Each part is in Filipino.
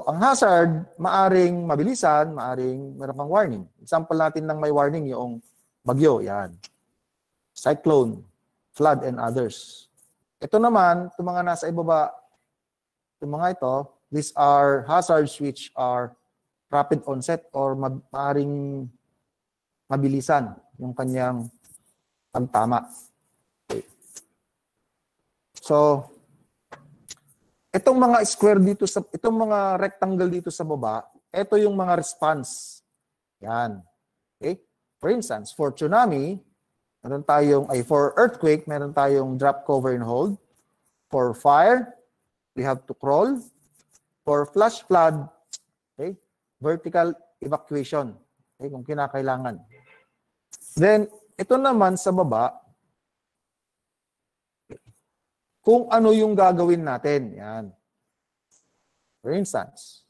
ang hazard, maaring mabilisan, maaring meron kang warning. Example natin ng may warning yung bagyo, yan. Cyclone, flood, and others. Ito naman, itong mga nasa ibaba, itong mga ito, these are hazards which are rapid onset or ma- maaring mabilisan yung kanyang pagtama. Okay. So, Itong mga square dito sa itong mga rectangle dito sa baba, ito yung mga response. Yan. Okay? For instance, for tsunami, meron tayong ay for earthquake, meron tayong drop cover and hold. For fire, we have to crawl. For flash flood, okay? Vertical evacuation. Okay, kung kinakailangan. Then, ito naman sa baba, kung ano yung gagawin natin. Yan. For instance,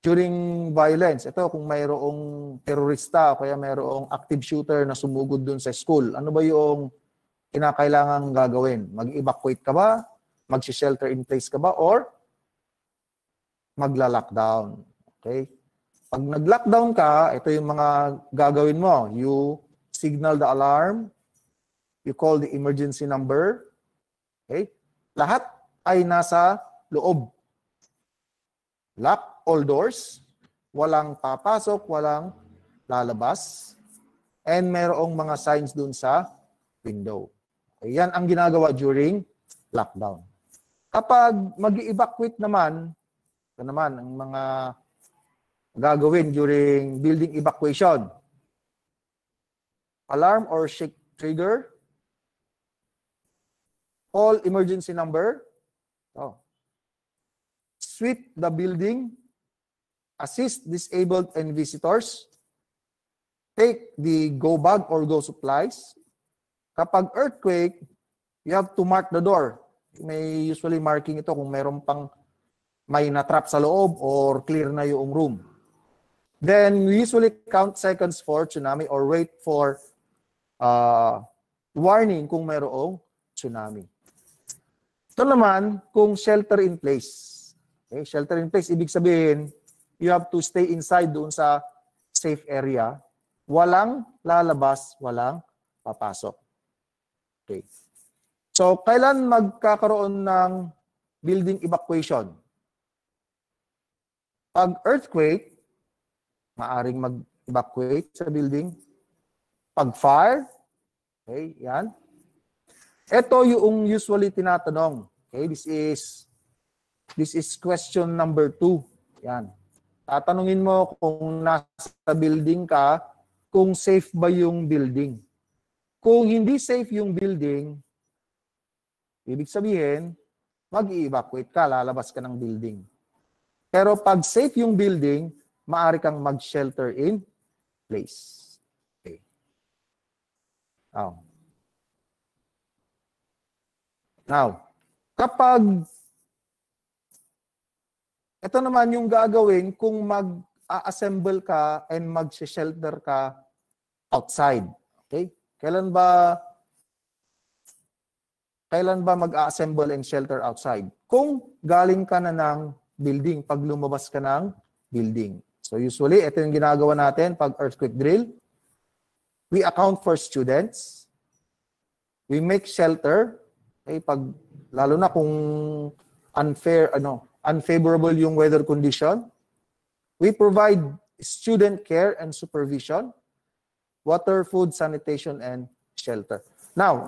during violence, ito kung mayroong terorista o kaya mayroong active shooter na sumugod dun sa school, ano ba yung kinakailangan gagawin? Mag-evacuate ka ba? Mag-shelter in place ka ba? Or magla-lockdown? Okay? Pag nag-lockdown ka, ito yung mga gagawin mo. You signal the alarm, you call the emergency number. Okay? Lahat ay nasa loob. Lock all doors. Walang papasok, walang lalabas. And merong mga signs dun sa window. Okay, yan ang ginagawa during lockdown. Kapag mag-evacuate naman, ito naman ang mga gagawin during building evacuation. Alarm or shake trigger, Call emergency number. Oh. Sweep the building. Assist disabled and visitors. Take the go bag or go supplies. Kapag earthquake, you have to mark the door. May usually marking ito kung meron pang may natrap sa loob or clear na yung room. Then we usually count seconds for tsunami or wait for uh, warning kung mayroong tsunami. Ito naman, kung shelter in place. Okay, shelter in place, ibig sabihin, you have to stay inside doon sa safe area. Walang lalabas, walang papasok. Okay. So, kailan magkakaroon ng building evacuation? Pag earthquake, maaring mag-evacuate sa building. Pag fire, okay, yan ito yung usually tinatanong. Okay, this is this is question number two. Yan. Tatanungin mo kung nasa building ka, kung safe ba yung building. Kung hindi safe yung building, ibig sabihin, mag-evacuate ka, lalabas ka ng building. Pero pag safe yung building, maaari kang mag-shelter in place. Okay. Oh. Now, kapag ito naman yung gagawin kung mag-assemble ka and mag-shelter ka outside. Okay? Kailan ba kailan ba mag-assemble and shelter outside? Kung galing ka na ng building, pag lumabas ka ng building. So usually, ito yung ginagawa natin pag earthquake drill. We account for students. We make shelter Okay, pag lalo na kung unfair ano, unfavorable yung weather condition, we provide student care and supervision, water, food, sanitation and shelter. Now,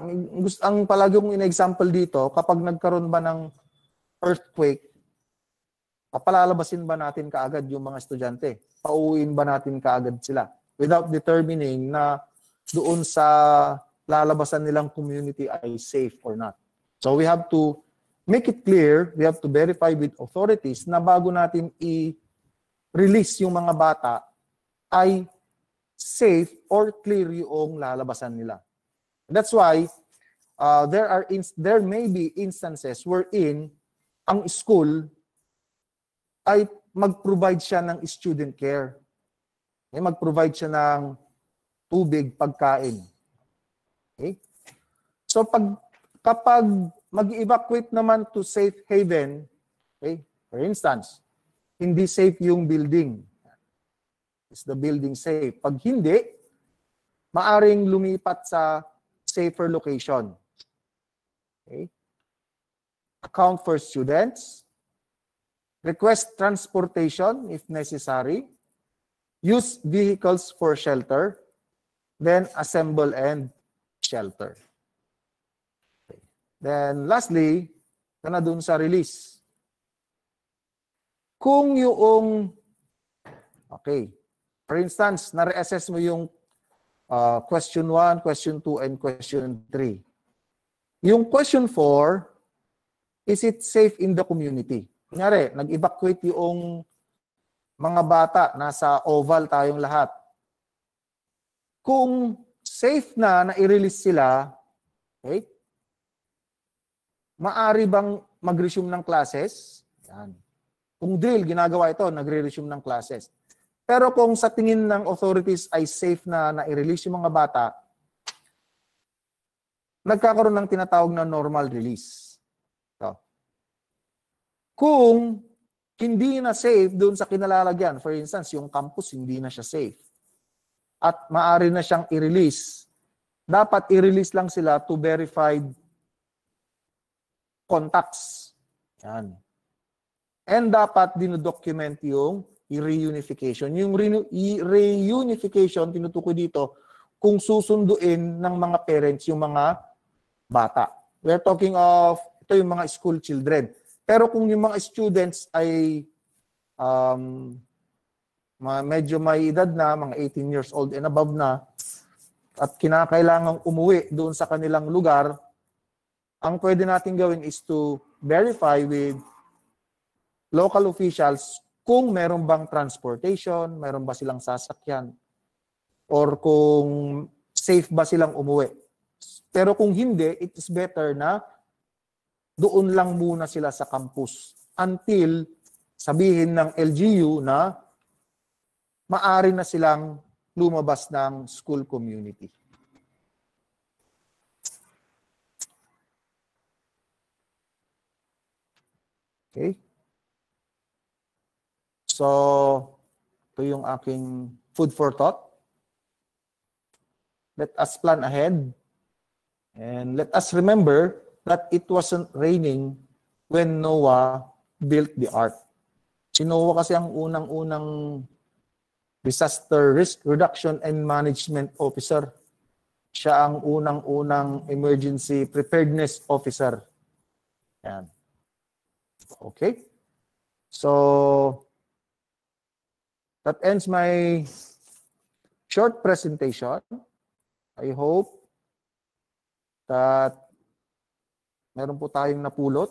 ang palagi kong in-example dito, kapag nagkaroon ba ng earthquake, papalalabasin ba natin kaagad yung mga estudyante? Pauwiin ba natin kaagad sila? Without determining na doon sa lalabasan nilang community ay safe or not. So we have to make it clear, we have to verify with authorities na bago natin i-release yung mga bata ay safe or clear yung lalabasan nila. That's why uh, there are there may be instances wherein ang school ay mag-provide siya ng student care. Okay, mag-provide siya ng tubig, pagkain. Okay? So pag kapag mag-evacuate naman to safe haven, okay, for instance, hindi safe yung building. Is the building safe? Pag hindi, maaring lumipat sa safer location. Okay? Account for students. Request transportation if necessary. Use vehicles for shelter. Then assemble and shelter. Then lastly, na dun sa release. Kung yung, okay, for instance, na-reassess mo yung uh, question 1, question 2, and question 3. Yung question 4, is it safe in the community? Kunyari, nag-evacuate yung mga bata, nasa oval tayong lahat. Kung safe na na i-release sila, okay, Maari bang mag-resume ng classes? Yan. Kung drill, ginagawa ito, nagre-resume ng classes. Pero kung sa tingin ng authorities ay safe na na-release yung mga bata, nagkakaroon ng tinatawag na normal release. So, kung hindi na safe doon sa kinalalagyan, for instance, yung campus hindi na siya safe at maari na siyang i-release, dapat i-release lang sila to verified contacts. Yan. And dapat dinodocument yung reunification. Yung reunification, tinutukoy dito, kung susunduin ng mga parents yung mga bata. We're talking of, ito yung mga school children. Pero kung yung mga students ay um, medyo may edad na, mga 18 years old and above na, at kinakailangang umuwi doon sa kanilang lugar, ang pwede natin gawin is to verify with local officials kung meron bang transportation, meron ba silang sasakyan, or kung safe ba silang umuwi. Pero kung hindi, it is better na doon lang muna sila sa campus until sabihin ng LGU na maari na silang lumabas ng school community. Okay? So, ito yung aking food for thought. Let us plan ahead. And let us remember that it wasn't raining when Noah built the ark. Si Noah kasi ang unang-unang disaster risk reduction and management officer. Siya ang unang-unang emergency preparedness officer. Yan. Okay? So, that ends my short presentation. I hope that meron po tayong napulot.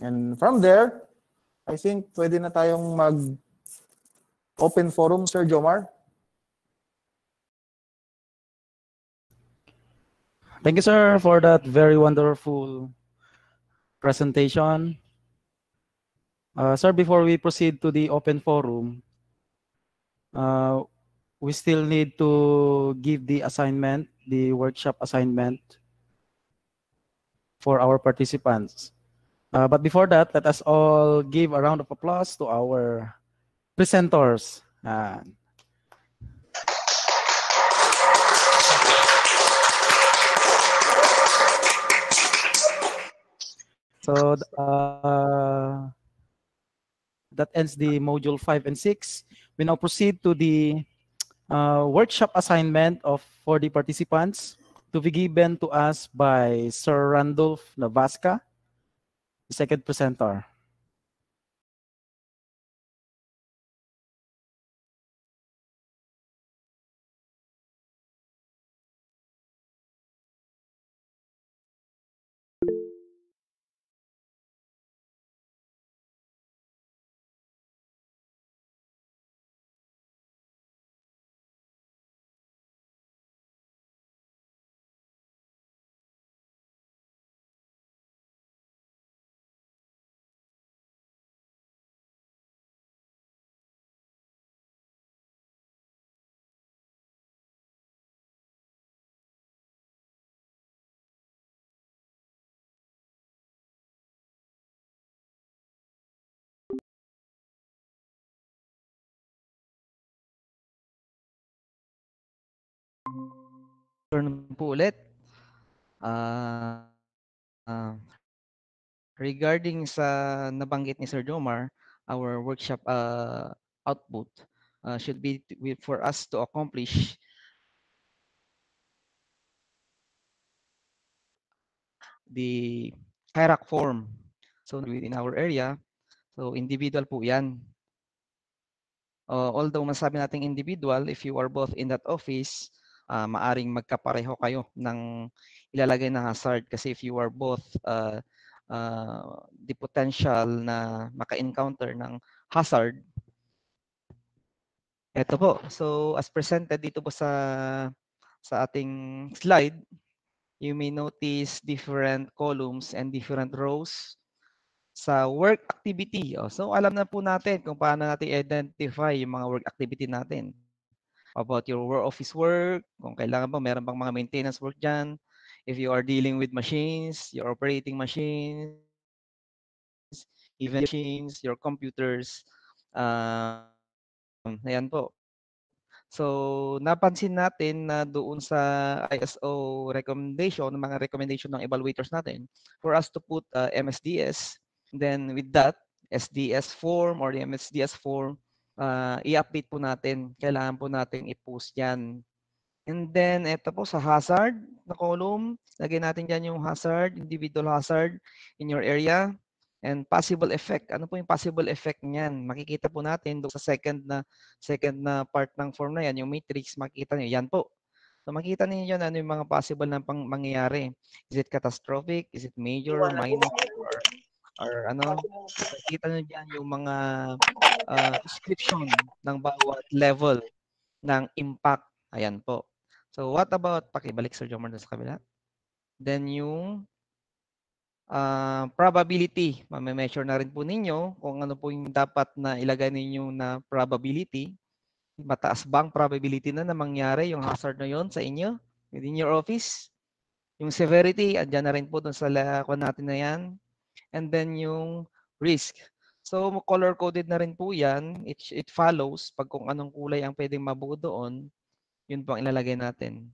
And from there, I think pwede na tayong mag open forum, Sir Jomar. Thank you, sir, for that very wonderful presentation. Uh, sir, before we proceed to the open forum, uh, we still need to give the assignment, the workshop assignment for our participants. Uh, but before that, let us all give a round of applause to our presenters. Uh, so, uh, that ends the module 5 and 6. We now proceed to the uh, workshop assignment of 40 participants to be given to us by Sir Randolph Navasca, the second presenter. Turn po ulit. Uh, uh, regarding sa nabanggit ni Sir Jomar, our workshop uh, output uh, should be for us to accomplish the hierarch form. So within our area, so individual po yan. Uh, although masabi natin individual, if you are both in that office, uh, maaring magkapareho kayo ng ilalagay na hazard kasi if you are both uh, uh, the potential na maka-encounter ng hazard ito po. So as presented dito po sa sa ating slide, you may notice different columns and different rows sa work activity. Oh, so alam na po natin kung paano natin identify yung mga work activity natin about your work, office work, kung kailangan ba, meron bang mga maintenance work dyan. If you are dealing with machines, you're operating machines, even machines, your computers, uh, ayan po. So, napansin natin na doon sa ISO recommendation, mga recommendation ng evaluators natin, for us to put uh, MSDS, then with that, SDS form or the MSDS form, uh, i-update po natin. Kailangan po natin i-post yan. And then, ito po sa hazard na column. Lagyan natin dyan yung hazard, individual hazard in your area. And possible effect. Ano po yung possible effect niyan? Makikita po natin doon sa second na second na part ng form na yan, yung matrix, makikita niyo. Yan po. So makita ninyo na ano yung mga possible na pang mangyayari. Is it catastrophic? Is it major, minor, or ano, nakikita nyo dyan yung mga uh, description ng bawat level ng impact. Ayan po. So what about, pakibalik Sir Jomar sa kabila. Then yung uh, probability, mame-measure na rin po ninyo kung ano po yung dapat na ilagay ninyo na probability. Mataas ba ang probability na na mangyari yung hazard na yon sa inyo within your office? Yung severity, andyan na rin po dun sa lakuan natin na yan and then yung risk. So color-coded na rin po yan. It, it follows pag kung anong kulay ang pwedeng mabuo doon, yun po ang ilalagay natin.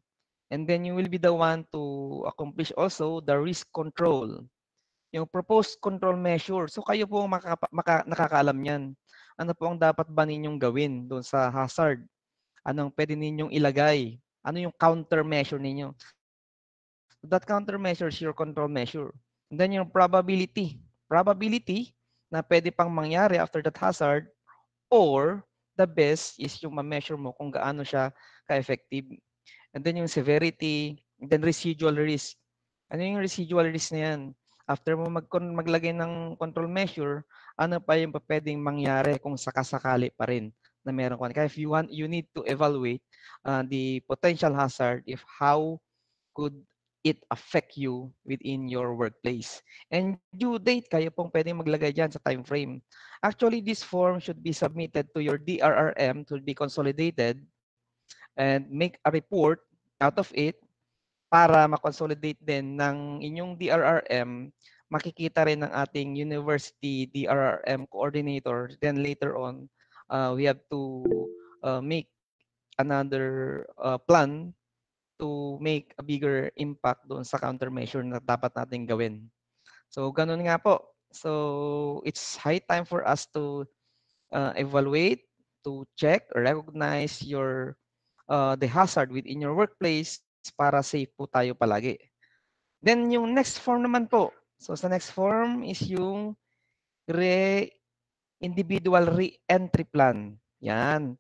And then you will be the one to accomplish also the risk control. Yung proposed control measure. So kayo po ang maka, nakakaalam niyan. Ano po ang dapat ba ninyong gawin doon sa hazard? Anong pwede ninyong ilagay? Ano yung countermeasure ninyo? That countermeasure is your control measure. Then yung probability. Probability na pwede pang mangyari after that hazard or the best is yung ma-measure mo kung gaano siya ka-effective. And then yung severity, and then residual risk. Ano yung residual risk na yan? After mo mag maglagay ng control measure, ano pa yung pwedeng mangyari kung sakasakali pa rin na meron ka. Kaya if you want, you need to evaluate uh, the potential hazard if how could it affect you within your workplace. And due date, kayo pong pwede maglagay dyan sa time frame. Actually, this form should be submitted to your DRRM to be consolidated and make a report out of it para makonsolidate din ng inyong DRRM. Makikita rin ng ating university DRRM coordinator. Then later on, uh, we have to uh, make another uh, plan to make a bigger impact doon sa countermeasure na dapat nating gawin. So ganun nga po. So it's high time for us to uh, evaluate, to check, recognize your uh, the hazard within your workplace para safe po tayo palagi. Then yung next form naman po. So sa next form is yung re individual re-entry plan. Yan.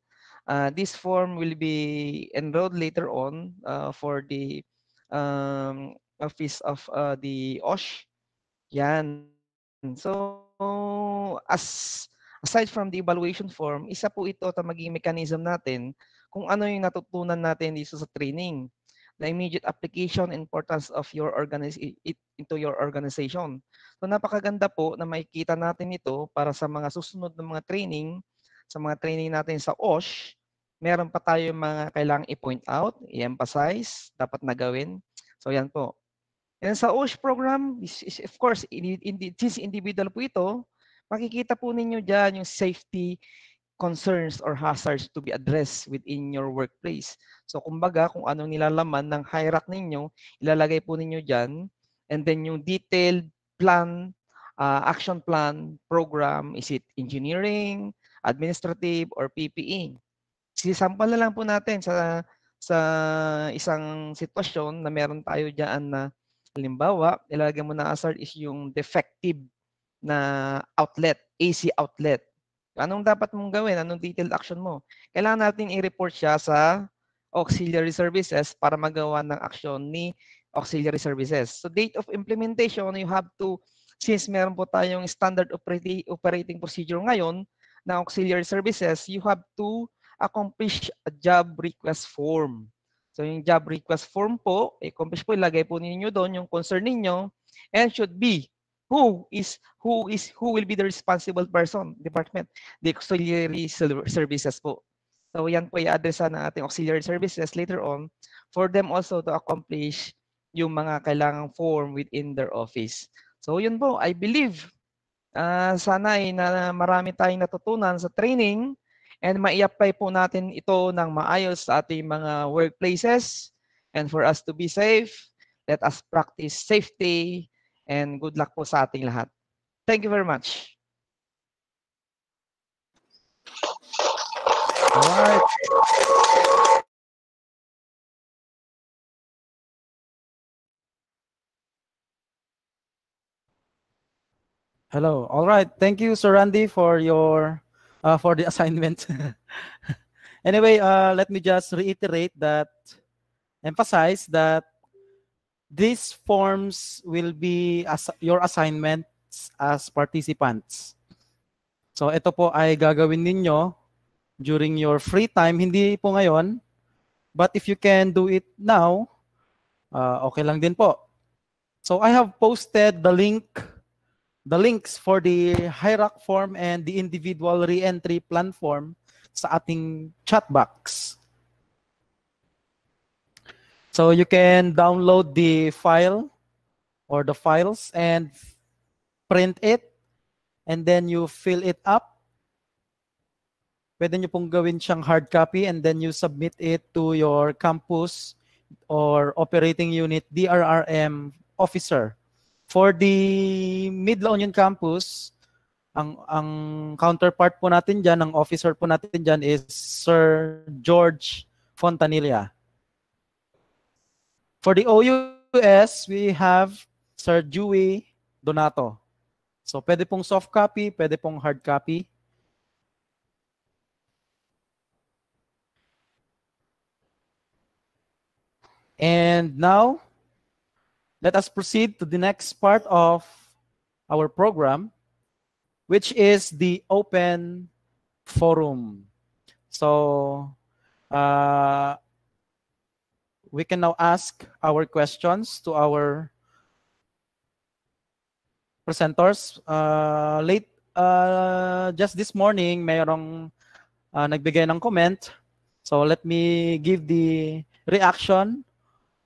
Uh, this form will be enrolled later on uh, for the um, office of uh, the OSH. Yan. So, as aside from the evaluation form, isa po ito at magiging mechanism natin kung ano yung natutunan natin dito sa training. The immediate application importance of your it into your organization. So napakaganda po na makikita natin ito para sa mga susunod na mga training, sa mga training natin sa OSH, meron pa tayong mga kailangang i-point out, i-emphasize, dapat nagawin. So yan po. And sa OSH program, is, is, of course, in, in, since individual po ito, makikita po ninyo dyan yung safety concerns or hazards to be addressed within your workplace. So kumbaga, kung anong nilalaman ng hierarchy ninyo, ilalagay po ninyo dyan. And then yung detailed plan, uh, action plan, program, is it engineering, administrative, or PPE? sisample na lang po natin sa sa isang sitwasyon na meron tayo diyan na halimbawa, ilalagay mo na hazard is yung defective na outlet, AC outlet. Anong dapat mong gawin? Anong detailed action mo? Kailangan natin i-report siya sa auxiliary services para magawa ng action ni auxiliary services. So date of implementation, you have to, since meron po tayong standard operating procedure ngayon na auxiliary services, you have to accomplish a job request form. So yung job request form po, i-accomplish po, ilagay po ninyo doon yung concern ninyo and should be who is who is who will be the responsible person department the auxiliary services po so yan po i-address na ating auxiliary services later on for them also to accomplish yung mga kailangang form within their office. So yun po, I believe uh, sana ay na marami tayong natutunan sa training and mai-apply po natin ito ng maayos sa ating mga workplaces. And for us to be safe, let us practice safety and good luck po sa ating lahat. Thank you very much. All right. Hello. All right. Thank you, Sir Randy, for your uh, for the assignment. anyway, uh, let me just reiterate that, emphasize that these forms will be as your assignments as participants. So ito po ay gagawin ninyo during your free time, hindi po ngayon, but if you can do it now, uh, okay lang din po. So I have posted the link the links for the hierarch form and the individual reentry plan form sa ating chat box. So you can download the file or the files and print it and then you fill it up. Pwede nyo pong gawin siyang hard copy and then you submit it to your campus or operating unit DRRM officer For the Mid La Union campus, ang ang counterpart po natin diyan, ang officer po natin diyan is Sir George Fontanilla. For the OUS, we have Sir Dewey Donato. So pwede pong soft copy, pwede pong hard copy. And now, let us proceed to the next part of our program, which is the open forum. So uh, we can now ask our questions to our presenters. Uh, late, uh, just this morning, mayroong uh, nagbigay ng comment. So let me give the reaction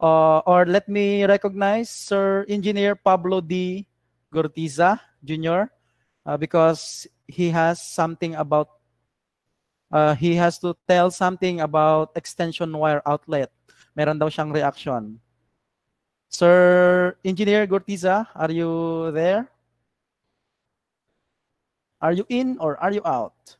Uh, or let me recognize Sir Engineer Pablo D. Gortiza Jr. Uh, because he has something about uh, he has to tell something about extension wire outlet. Meron daw siyang reaction. Sir Engineer Gortiza, are you there? Are you in or are you out?